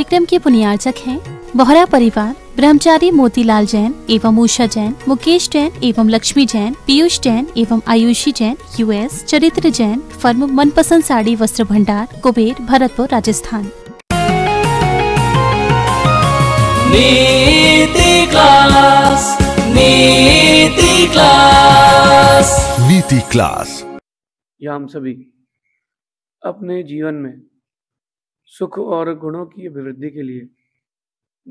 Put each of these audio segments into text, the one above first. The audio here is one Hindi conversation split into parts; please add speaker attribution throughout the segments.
Speaker 1: कार्यक्रम के पुण्यार्चक हैं बोहरा परिवार ब्रह्मचारी मोतीलाल जैन एवं उषा जैन मुकेश जैन एवं लक्ष्मी जैन पीयूष जैन एवं आयुषी जैन यूएस चरित्र जैन फर्म मनपसंद साड़ी वस्त्र भंडार कुबेर भरतपुर राजस्थान नीति क्लास नीति क्लास नीति क्लास या हम सभी अपने जीवन में सुख और गुणों की अभिवृद्धि के लिए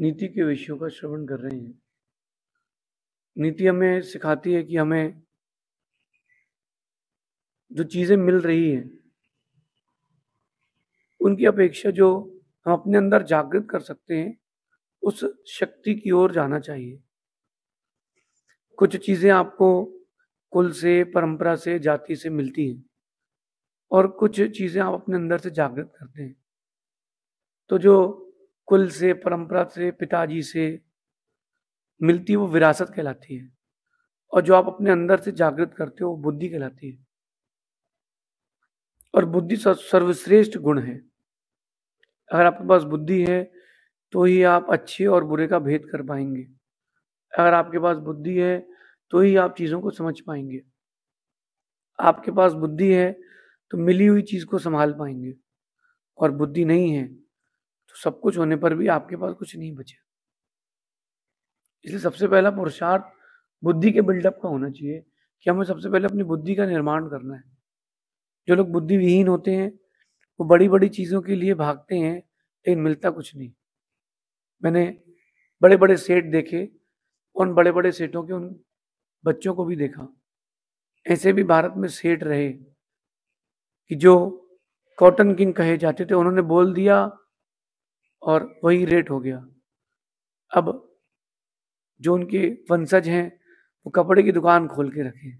Speaker 1: नीति के विषयों का श्रवण कर रहे हैं नीति हमें सिखाती है कि हमें जो चीज़ें मिल रही हैं उनकी अपेक्षा जो हम अपने अंदर जागृत कर सकते हैं उस शक्ति की ओर जाना चाहिए कुछ चीज़ें आपको कुल से परंपरा से जाति से मिलती हैं और कुछ चीज़ें आप अपने अंदर से जागृत करते हैं तो जो कुल से परंपरा से पिताजी से मिलती वो विरासत कहलाती है और जो आप अपने अंदर से जागृत करते हो वो बुद्धि कहलाती है और बुद्धि सर्वश्रेष्ठ गुण है अगर आपके पास बुद्धि है तो ही आप अच्छे और बुरे का भेद कर पाएंगे अगर आपके पास बुद्धि है तो ही आप चीज़ों को समझ पाएंगे आपके पास बुद्धि है तो मिली हुई चीज़ को संभाल पाएंगे और बुद्धि नहीं है तो सब कुछ होने पर भी आपके पास कुछ नहीं बचे इसलिए सबसे पहला पुरुषार्थ बुद्धि के बिल्डअप का होना चाहिए कि हमें सबसे पहले अपनी बुद्धि का निर्माण करना है जो लोग बुद्धि विहीन होते हैं वो बड़ी बड़ी चीज़ों के लिए भागते हैं लेकिन मिलता कुछ नहीं मैंने बड़े बड़े सेठ देखे उन बड़े बड़े सेठों के उन बच्चों को भी देखा ऐसे भी भारत में सेठ रहे कि जो कॉटन किंग कहे जाते थे उन्होंने बोल दिया और वही रेट हो गया अब जो उनके वंशज हैं वो कपड़े की दुकान खोल के रखे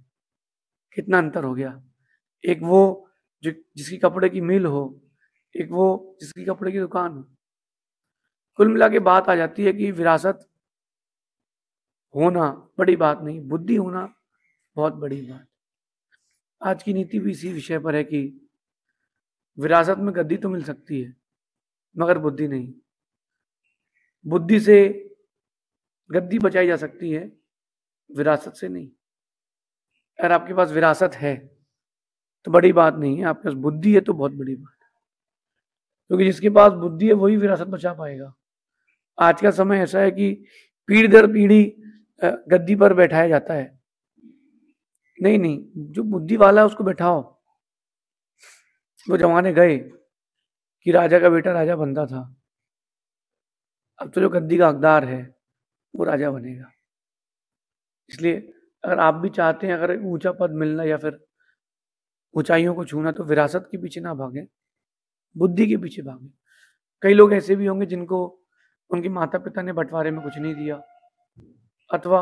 Speaker 1: कितना अंतर हो गया एक वो जो जिसकी कपड़े की मिल हो एक वो जिसकी कपड़े की दुकान हो कुल मिला के बात आ जाती है कि विरासत होना बड़ी बात नहीं बुद्धि होना बहुत बड़ी बात आज की नीति भी इसी विषय पर है कि विरासत में गद्दी तो मिल सकती है मगर बुद्धि नहीं बुद्धि से गद्दी बचाई जा सकती है विरासत से नहीं अगर आपके पास विरासत है तो बड़ी बात नहीं है आपके पास बुद्धि है तो बहुत बड़ी बात है क्योंकि जिसके पास बुद्धि है वही विरासत बचा पाएगा आज का समय ऐसा है कि पीढ़ी दर पीढ़ी गद्दी पर बैठाया जाता है नहीं नहीं जो बुद्धि वाला है उसको बैठाओ वो जमाने गए कि राजा का बेटा राजा बनता था अब तो जो गद्दी का हकदार है वो राजा बनेगा इसलिए अगर आप भी चाहते हैं अगर ऊंचा पद मिलना या फिर ऊंचाइयों को छूना तो विरासत के पीछे ना भागें बुद्धि के पीछे भागें कई लोग ऐसे भी होंगे जिनको उनके माता पिता ने बंटवारे में कुछ नहीं दिया अथवा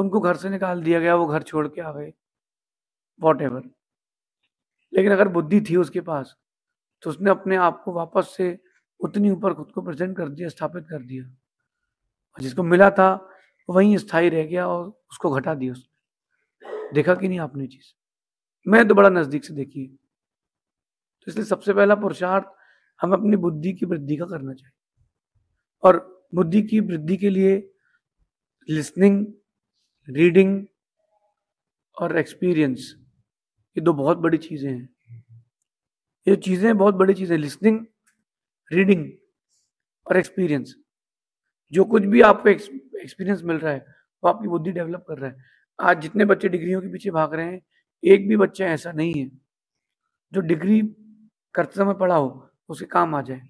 Speaker 1: उनको घर से निकाल दिया गया वो घर छोड़ के आ गए वॉट लेकिन अगर बुद्धि थी उसके पास तो उसने अपने आप को वापस से उतनी ऊपर खुद को प्रेजेंट कर दिया स्थापित कर दिया और जिसको मिला था वहीं स्थायी रह गया और उसको घटा दिया उसने देखा कि नहीं आपने चीज मैं तो बड़ा नजदीक से देखी है तो इसलिए सबसे पहला पुरुषार्थ हमें अपनी बुद्धि की वृद्धि का करना चाहिए और बुद्धि की वृद्धि के लिए लिसनिंग रीडिंग और एक्सपीरियंस ये दो बहुत बड़ी चीज़ें हैं ये चीज़ें बहुत बड़ी चीज़ें लिसनिंग रीडिंग और एक्सपीरियंस जो कुछ भी आपको एक्सपीरियंस मिल रहा है वो आपकी बुद्धि डेवलप कर रहा है आज जितने बच्चे डिग्रियों के पीछे भाग रहे हैं एक भी बच्चा ऐसा नहीं है जो डिग्री करते समय पढ़ा हो उसके काम आ जाए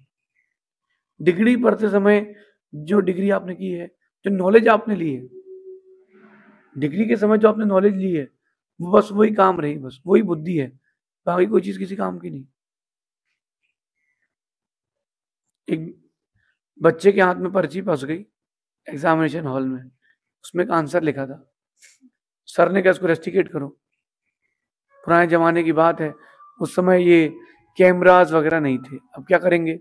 Speaker 1: डिग्री पढ़ते समय जो डिग्री आपने की है जो नॉलेज आपने ली है डिग्री के समय जो आपने नॉलेज ली है वो बस वही काम रही बस वही बुद्धि है बाकी कोई चीज़ किसी काम की नहीं एक बच्चे के हाथ में पर्ची फंस गई एग्जामिनेशन हॉल में उसमें एक आंसर लिखा था सर ने कहा उसको रेस्टिकेट करो पुराने जमाने की बात है उस समय ये कैमराज वगैरह नहीं थे अब क्या करेंगे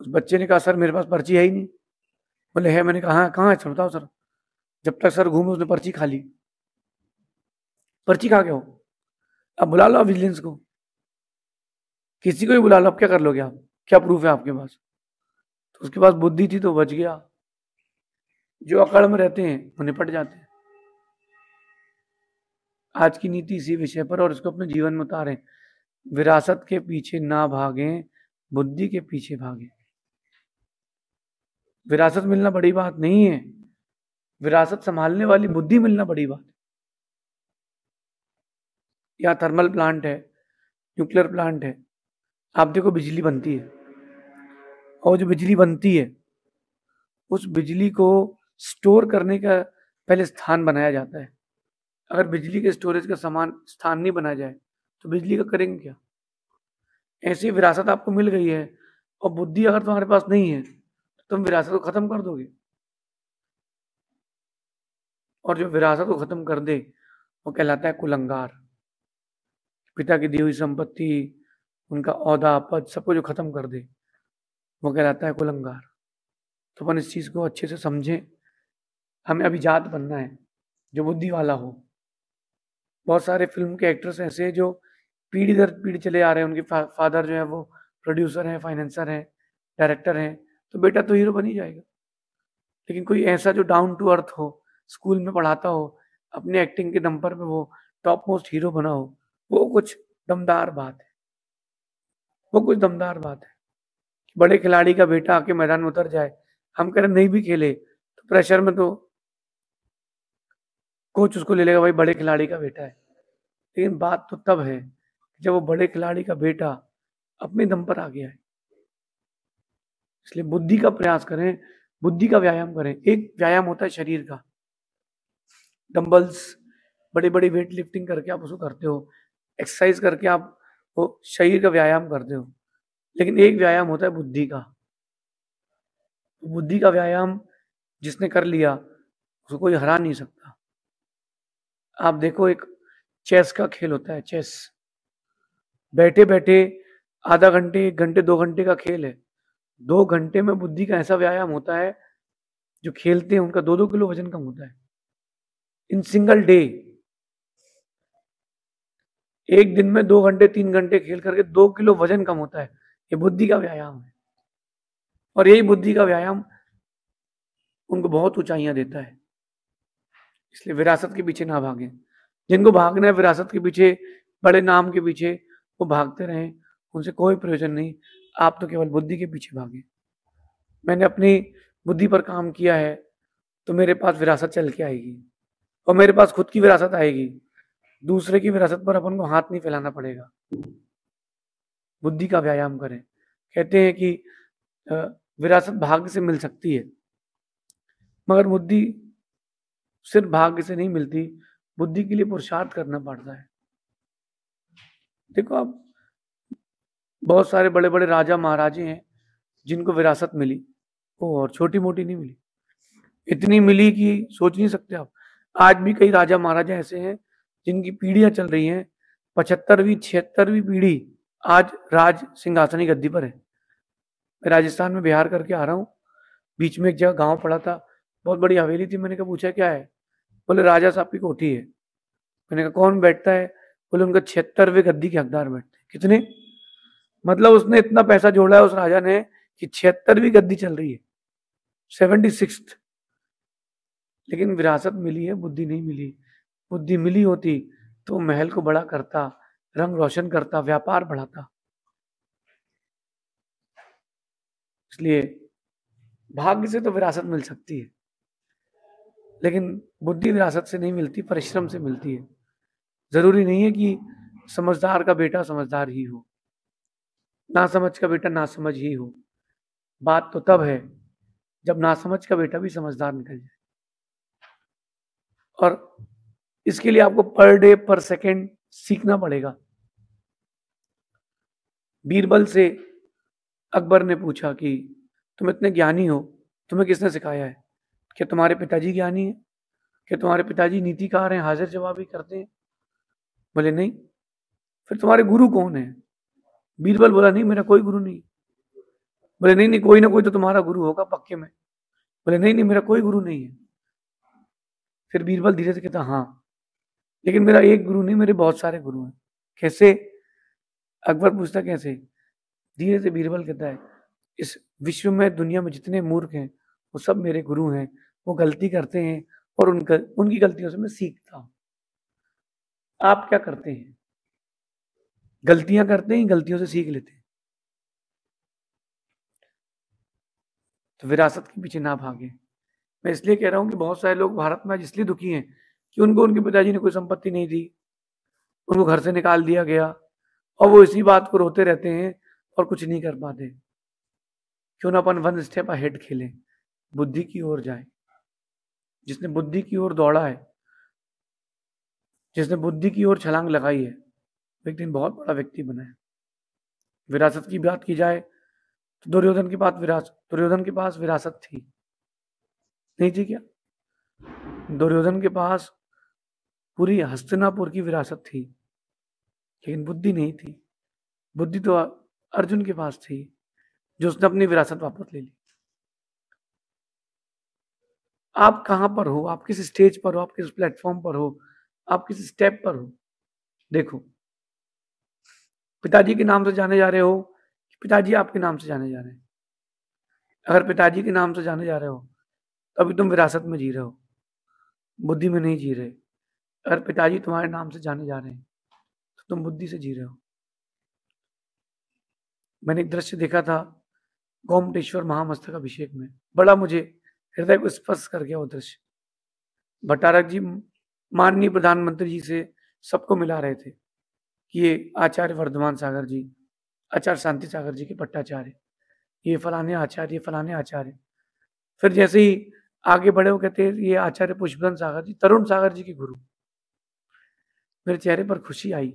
Speaker 1: उस बच्चे ने कहा सर मेरे पास पर्ची है ही नहीं बोले है मैंने कहा हाँ, कहाँ है सर बताओ सर जब तक सर घूमे उसने पर्ची खा ली पर्ची खा क्या हो अब बुला लो विजिलेंस को किसी को भी बुला लो अब क्या कर लोगे आप क्या प्रूफ है आपके पास तो उसके पास बुद्धि थी तो बच गया जो अकड़ में रहते हैं वो निपट जाते हैं आज की नीति इसी विषय पर और इसको अपने जीवन में उतारें विरासत के पीछे ना भागें बुद्धि के पीछे भागें विरासत मिलना बड़ी बात नहीं है विरासत संभालने वाली बुद्धि मिलना बड़ी बात या थर्मल प्लांट है न्यूक्लियर प्लांट है आप देखो बिजली बनती है और जो बिजली बनती है उस बिजली को स्टोर करने का पहले स्थान बनाया जाता है अगर बिजली के स्टोरेज का सामान स्थान नहीं बनाया जाए तो बिजली का करेंगे क्या ऐसी विरासत आपको मिल गई है और बुद्धि अगर तुम्हारे पास नहीं है तो तुम विरासत को ख़त्म कर दोगे और जो विरासत को ख़त्म कर दे वो कहलाता है कुलंगार पिता की दी हुई संपत्ति उनका औदा पद सबको जो ख़त्म कर दे वो कहलाता है कुलंगार तो अपन इस चीज़ को अच्छे से समझें हमें अभी जात बनना है जो बुद्धि वाला हो बहुत सारे फिल्म के एक्टर्स ऐसे जो पीढ़ी दर पीढ़ी चले आ रहे हैं उनके फा, फादर जो है वो प्रोड्यूसर हैं फाइनेंसर हैं डायरेक्टर हैं तो बेटा तो हीरो बन ही जाएगा लेकिन कोई ऐसा जो डाउन टू अर्थ हो स्कूल में पढ़ाता हो अपने एक्टिंग के दम पर वो टॉप मोस्ट हीरो बना हो वो कुछ दमदार बात है वो कुछ दमदार बात है बड़े खिलाड़ी का बेटा आके मैदान में उतर जाए हम कह रहे नहीं भी खेले तो प्रेशर में तो कोच उसको ले लेगा भाई बड़े खिलाड़ी का बेटा है लेकिन बात तो तब है जब वो बड़े खिलाड़ी का बेटा अपने दम पर आ गया है इसलिए बुद्धि का प्रयास करें बुद्धि का व्यायाम करें एक व्यायाम होता है शरीर का डंबल्स बड़े बड़े वेट लिफ्टिंग करके आप उसको करते हो एक्सरसाइज करके आप वो शरीर का व्यायाम करते हो लेकिन एक व्यायाम होता है बुद्धि का बुद्धि का व्यायाम जिसने कर लिया उसको कोई हरा नहीं सकता आप देखो एक चेस का खेल होता है चेस बैठे बैठे आधा घंटे एक घंटे दो घंटे का खेल है दो घंटे में बुद्धि का ऐसा व्यायाम होता है जो खेलते हैं उनका दो दो किलो वजन कम होता है इन सिंगल डे एक दिन में दो घंटे तीन घंटे खेल करके दो किलो वजन कम होता है ये बुद्धि का व्यायाम है और यही बुद्धि का व्यायाम उनको बहुत ऊंचाइयां देता है इसलिए विरासत के पीछे ना भागे जिनको भागना है विरासत के पीछे बड़े नाम के पीछे वो भागते रहें उनसे कोई प्रयोजन नहीं आप तो केवल बुद्धि के पीछे भागे मैंने अपनी बुद्धि पर काम किया है तो मेरे पास विरासत चल के आएगी और मेरे पास खुद की विरासत आएगी दूसरे की विरासत पर अपन को हाथ नहीं फैलाना पड़ेगा बुद्धि का व्यायाम करें कहते हैं कि विरासत भाग्य से मिल सकती है मगर बुद्धि सिर्फ भाग्य से नहीं मिलती बुद्धि के लिए पुरुषार्थ करना पड़ता है देखो आप बहुत सारे बड़े बड़े राजा महाराजे हैं जिनको विरासत मिली ओ और छोटी मोटी नहीं मिली इतनी मिली कि सोच नहीं सकते आप आज भी कई राजा महाराजा ऐसे हैं जिनकी पीढ़ियां चल रही हैं पचहत्तरवीं छिहत्तरवीं पीढ़ी आज राज सिंहासनी गद्दी पर है मैं राजस्थान में बिहार करके आ रहा हूँ बीच में एक जगह गांव पड़ा था बहुत बड़ी हवेली थी मैंने कहा पूछा क्या है बोले राजा साहब की कोठी है मैंने कहा कौन बैठता है बोले उनका छिहत्तरवे गद्दी के हकदार बैठते हैं कितने मतलब उसने इतना पैसा जोड़ा है उस राजा ने कि छिहत्तरवीं गद्दी चल रही है सेवेंटी सिक्स लेकिन विरासत मिली है बुद्धि नहीं मिली बुद्धि मिली होती तो महल को बड़ा करता रंग रोशन करता व्यापार बढ़ाता इसलिए भाग्य से तो विरासत मिल सकती है लेकिन बुद्धि विरासत से नहीं मिलती परिश्रम से मिलती है जरूरी नहीं है कि समझदार का बेटा समझदार ही हो ना समझ का बेटा ना समझ ही हो बात तो तब है जब ना समझ का बेटा भी समझदार निकल जाए और इसके लिए आपको पर डे पर सेकेंड सीखना पड़ेगा बीरबल से अकबर ने पूछा कि तुम इतने ज्ञानी हो तुम्हें किसने सिखाया है क्या तुम्हारे पिताजी ज्ञानी हैं क्या तुम्हारे पिताजी नीतिकार हैं हाजिर जवाब ही करते हैं बोले नहीं फिर तुम्हारे गुरु कौन है बीरबल बोला नहीं मेरा कोई गुरु नहीं बोले नहीं नहीं कोई ना कोई तो तुम्हारा गुरु होगा पक्के में बोले नहीं नहीं मेरा कोई गुरु नहीं है फिर बीरबल धीरे से कहता हाँ लेकिन मेरा एक गुरु नहीं मेरे बहुत सारे गुरु हैं कैसे अकबर पूछता कैसे धीरे से बीरबल कहता है इस विश्व में दुनिया में जितने मूर्ख हैं वो सब मेरे गुरु हैं वो गलती करते हैं और उनका उनकी गलतियों से मैं सीखता हूँ आप क्या करते हैं गलतियां करते हैं गलतियों से सीख लेते हैं तो विरासत के पीछे ना भागे मैं इसलिए कह रहा हूं कि बहुत सारे लोग भारत में आज इसलिए दुखी हैं कि उनको उनके पिताजी ने कोई संपत्ति नहीं दी उनको घर से निकाल दिया गया और वो इसी बात को रोते रहते हैं और कुछ नहीं कर पाते क्यों ना अपन वन स्टेप अहेड खेलें बुद्धि की ओर जाए जिसने बुद्धि की ओर दौड़ा है जिसने बुद्धि की ओर छलांग लगाई है एक दिन बहुत बड़ा व्यक्ति बना है विरासत की बात की जाए तो दुर्योधन के पास विरासत दुर्योधन के पास विरासत थी नहीं थी क्या दुर्योधन के पास पूरी हस्तिनापुर की विरासत थी लेकिन बुद्धि नहीं थी बुद्धि तो अर्जुन के पास थी जो उसने अपनी विरासत वापस ले ली आप कहां पर हो आप किस स्टेज पर हो आप किस प्लेटफॉर्म पर हो आप किस स्टेप पर हो देखो पिताजी के नाम से जाने जा रहे हो पिताजी आपके नाम से जाने जा रहे हैं
Speaker 2: अगर पिताजी के नाम से
Speaker 1: जाने जा रहे हो तो अभी तुम विरासत में जी रहे हो बुद्धि में नहीं जी रहे अगर पिताजी तुम्हारे नाम से जाने जा रहे हैं तुम बुद्धि से जी रहे हो मैंने एक दृश्य देखा था गोमटेश्वर महामस्तक अभिषेक में बड़ा मुझे हृदय को स्पर्श कर गया वो दृश्य भट्टारक जी माननीय प्रधानमंत्री जी से सबको मिला रहे थे कि ये आचार्य वर्धमान सागर जी आचार्य शांति सागर जी के भट्टाचार्य ये फलाने आचार्य फलाने आचार्य फिर जैसे ही आगे बढ़े वो कहते हैं ये आचार्य पुष्पन सागर जी तरुण सागर जी के गुरु मेरे चेहरे पर खुशी आई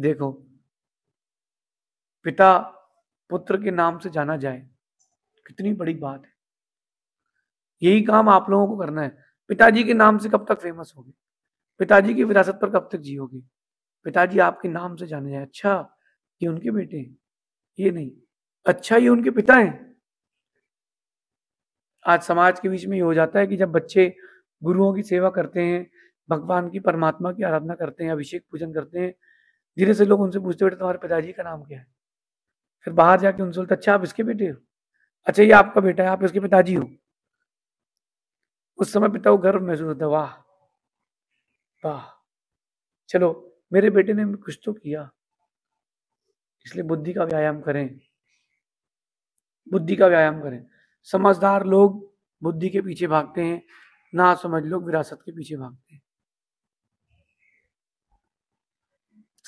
Speaker 1: देखो पिता पुत्र के नाम से जाना जाए कितनी बड़ी बात है यही काम आप लोगों को करना है पिताजी के नाम से कब तक फेमस होगी पिताजी की विरासत पर कब तक जियोगे पिताजी आपके नाम से जाने जाए अच्छा ये उनके बेटे हैं ये नहीं अच्छा ये उनके पिता हैं आज समाज के बीच में ये हो जाता है कि जब बच्चे गुरुओं की सेवा करते हैं भगवान की परमात्मा की आराधना करते हैं अभिषेक पूजन करते हैं धीरे से लोग उनसे पूछते बेटे तुम्हारे पिताजी का नाम क्या है फिर बाहर जाके उनसे बोलते अच्छा आप इसके बेटे हो अच्छा ये आपका बेटा है आप इसके पिताजी हो उस समय पिता को गर्व महसूस होता वाह वाह चलो मेरे बेटे ने कुछ तो किया इसलिए बुद्धि का व्यायाम करें बुद्धि का व्यायाम करें समझदार लोग बुद्धि के पीछे भागते हैं ना समझ लोग विरासत के पीछे भागते हैं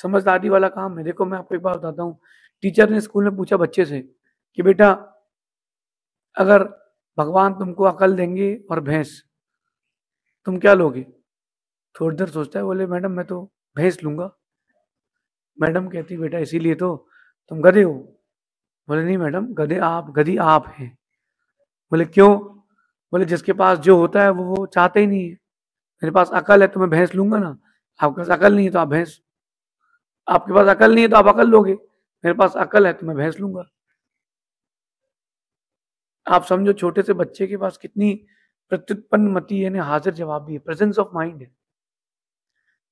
Speaker 1: समझदारी वाला काम है देखो मैं आपको एक बार बताता हूँ टीचर ने स्कूल में पूछा बच्चे से कि बेटा अगर भगवान तुमको अकल देंगे और भैंस तुम क्या लोगे थोड़ी देर सोचता है बोले मैडम मैं तो भैंस लूंगा मैडम कहती बेटा इसीलिए तो तुम गधे हो बोले नहीं मैडम गधे आप गधी आप हैं बोले क्यों बोले जिसके पास जो होता है वो चाहते ही नहीं है मेरे पास अकल है तो मैं भैंस लूंगा ना आपके पास अकल नहीं है तो आप भैंस आपके पास अकल नहीं है तो आप अकल लोगे मेरे पास अकल है तो मैं भैंस लूंगा आप समझो छोटे से बच्चे के पास कितनी प्रत्युत्पन्न मती है हाजिर जवाब भी है प्रेजेंस ऑफ माइंड है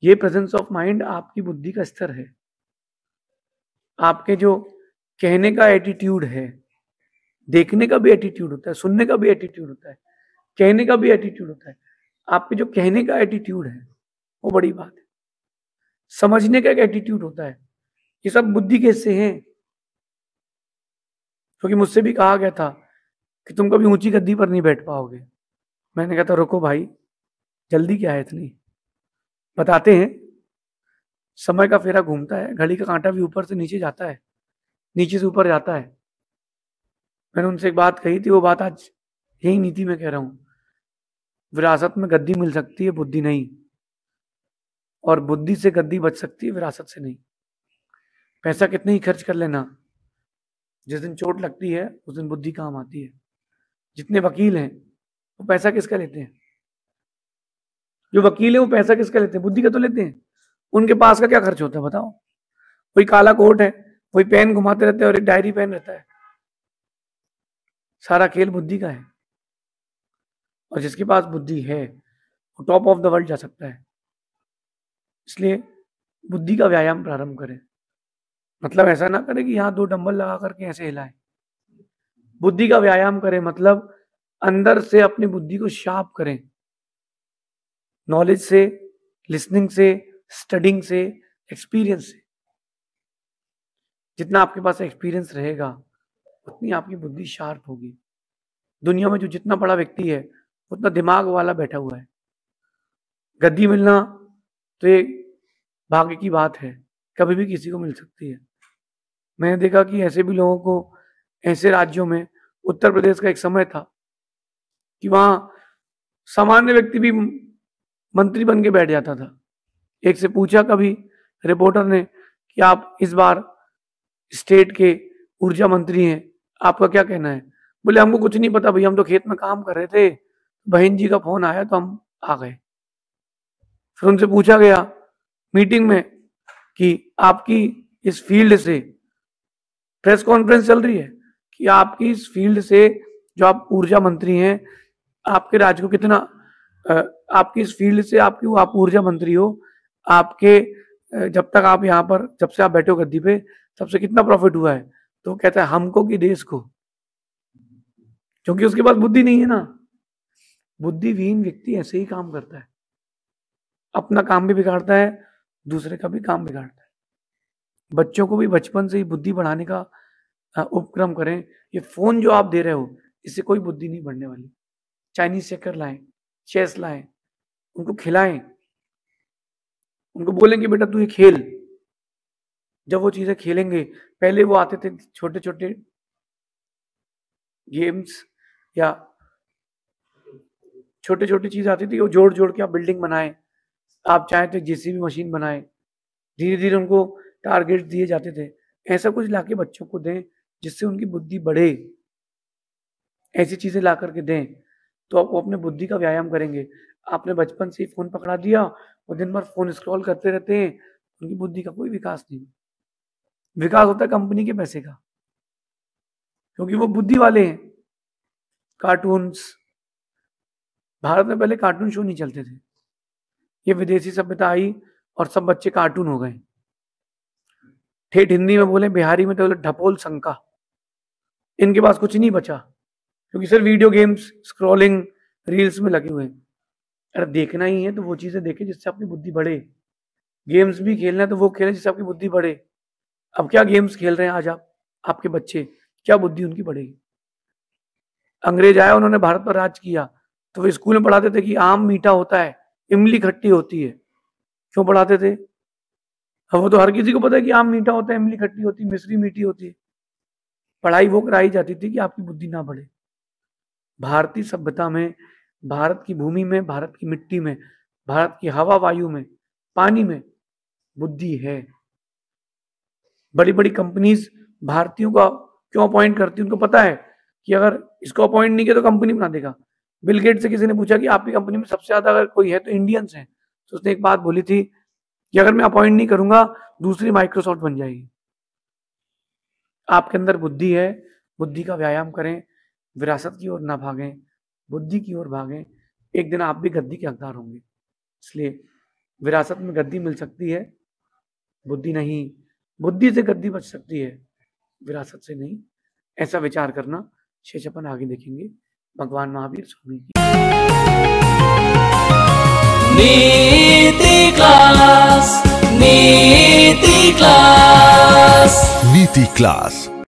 Speaker 1: ये प्रेजेंस ऑफ माइंड आपकी बुद्धि का स्तर है आपके जो कहने का एटीट्यूड है देखने का भी एटीट्यूड होता है सुनने का भी एटीट्यूड होता है कहने का भी एटीट्यूड होता है आपके जो कहने का एटीट्यूड है वो बड़ी बात है समझने का एक एटीट्यूड होता है ये सब बुद्धि कैसे है हैं क्योंकि तो मुझसे भी कहा गया था कि तुम कभी ऊंची गद्दी पर नहीं बैठ पाओगे मैंने कहा था रुको भाई जल्दी क्या है इतनी बताते हैं समय का फेरा घूमता है घड़ी का कांटा भी ऊपर से नीचे जाता है नीचे से ऊपर जाता है मैंने उनसे एक बात कही थी वो बात आज यही नीति में कह रहा हूं विरासत में गद्दी मिल सकती है बुद्धि नहीं और बुद्धि से गद्दी बच सकती है विरासत से नहीं पैसा कितने ही खर्च कर लेना जिस दिन चोट लगती है उस दिन बुद्धि काम आती है जितने वकील हैं वो पैसा किसका लेते हैं जो वकील है वो पैसा किसका लेते हैं बुद्धि का तो लेते हैं उनके पास का क्या खर्च होता है बताओ कोई काला कोट है कोई पेन घुमाते रहते हैं और एक डायरी पेन रहता है सारा खेल बुद्धि का है और जिसके पास बुद्धि है वो टॉप ऑफ द वर्ल्ड जा सकता है इसलिए बुद्धि का व्यायाम प्रारंभ करें मतलब ऐसा ना करें कि यहाँ दो डंबल लगा करके ऐसे हिलाएं बुद्धि का व्यायाम करें मतलब अंदर से अपनी बुद्धि को शार्प करें नॉलेज से लिसनिंग से स्टडिंग से एक्सपीरियंस से जितना आपके पास एक्सपीरियंस रहेगा उतनी आपकी बुद्धि शार्प होगी दुनिया में जो जितना बड़ा व्यक्ति है उतना दिमाग वाला बैठा हुआ है गद्दी मिलना तो ये भाग्य की बात है कभी भी किसी को मिल सकती है मैंने देखा कि ऐसे भी लोगों को ऐसे राज्यों में उत्तर प्रदेश का एक समय था कि वहां सामान्य व्यक्ति भी मंत्री बन के बैठ जाता था एक से पूछा कभी रिपोर्टर ने कि आप इस बार स्टेट के ऊर्जा मंत्री हैं आपका क्या कहना है बोले हमको कुछ नहीं पता भैया हम तो खेत में काम कर रहे थे बहन जी का फोन आया तो हम आ गए फिर उनसे पूछा गया मीटिंग में कि आपकी इस फील्ड से प्रेस कॉन्फ्रेंस चल रही है कि आपकी इस फील्ड से जो आप ऊर्जा मंत्री हैं आपके राज्य को कितना आपकी इस फील्ड से आपकी आप ऊर्जा मंत्री हो आपके जब तक आप यहाँ पर जब से आप बैठे हो गद्दी पे तब से कितना प्रॉफिट हुआ है तो कहता है हमको कि देश को क्योंकि उसके पास बुद्धि नहीं है ना बुद्धिहीन व्यक्ति ऐसे ही काम करता है अपना काम भी बिगाड़ता है दूसरे का भी काम बिगाड़ता है बच्चों को भी बचपन से ही बुद्धि बढ़ाने का उपक्रम करें ये फोन जो आप दे रहे हो इससे कोई बुद्धि नहीं बढ़ने वाली चाइनीज चेकर लाएं चेस लाएं उनको खिलाएं उनको बोलें कि बेटा तू ये खेल जब वो चीजें खेलेंगे पहले वो आते थे छोटे छोटे गेम्स या छोटे छोटी चीज आती थी वो जोड़ जोड़ के आप बिल्डिंग बनाएं आप चाहें तो जेसीबी मशीन बनाए धीरे धीरे उनको टारगेट दिए जाते थे ऐसा कुछ लाके बच्चों को दें जिससे उनकी बुद्धि बढ़े ऐसी चीज़ें ला करके दें तो आप वो अपने बुद्धि का व्यायाम करेंगे आपने बचपन से ही फ़ोन पकड़ा दिया और दिन भर फ़ोन स्क्रॉल करते रहते हैं उनकी बुद्धि का कोई विकास नहीं विकास होता है कंपनी के पैसे का क्योंकि वो बुद्धि वाले हैं कार्टून्स भारत में पहले कार्टून शो नहीं चलते थे ये विदेशी सभ्यता आई और सब बच्चे कार्टून हो गए ठेठ हिंदी में बोले बिहारी में तो बोले ढपोल संका इनके पास कुछ नहीं बचा क्योंकि sir video games scrolling reels में लगे हुए अरे अगर देखना ही है तो वो चीज़ें देखें जिससे आपकी बुद्धि बढ़े गेम्स भी खेलना है तो वो खेलें जिससे आपकी बुद्धि बढ़े अब क्या गेम्स खेल रहे हैं आज आप आपके बच्चे क्या बुद्धि उनकी बढ़ेगी अंग्रेज आया उन्होंने भारत पर राज किया तो वो स्कूल में पढ़ाते थे कि आम मीठा होता है इमली खट्टी होती है क्यों बढ़ाते थे अब वो तो हर किसी को पता है कि आम मीठा होता है इमली खट्टी होती है मिश्री मीठी होती है पढ़ाई वो कराई जाती थी कि आपकी बुद्धि ना बढ़े भारतीय सभ्यता में भारत की भूमि में भारत की मिट्टी में भारत की हवा वायु में पानी में बुद्धि है बड़ी बड़ी कंपनीज भारतीयों का क्यों अपॉइंट करती है उनको पता है कि अगर इसको अपॉइंट नहीं किया तो कंपनी बना देगा बिलगेट से किसी ने पूछा कि आपकी कंपनी में सबसे ज्यादा अगर कोई है तो इंडियंस है तो उसने एक बात बोली थी कि अगर मैं अपॉइंट नहीं करूंगा दूसरी माइक्रोसॉफ्ट बन जाएगी आपके अंदर बुद्धि है बुद्धि का व्यायाम करें विरासत की ओर ना भागें बुद्धि की ओर भागें एक दिन आप भी गद्दी के हकदार होंगे इसलिए विरासत में गद्दी मिल सकती है बुद्धि नहीं बुद्धि से गद्दी बच सकती है विरासत से नहीं ऐसा विचार करना छह छपन आगे देखेंगे भगवान महावीर स्वामी की नीति क्लास नीति क्लास नीति क्लास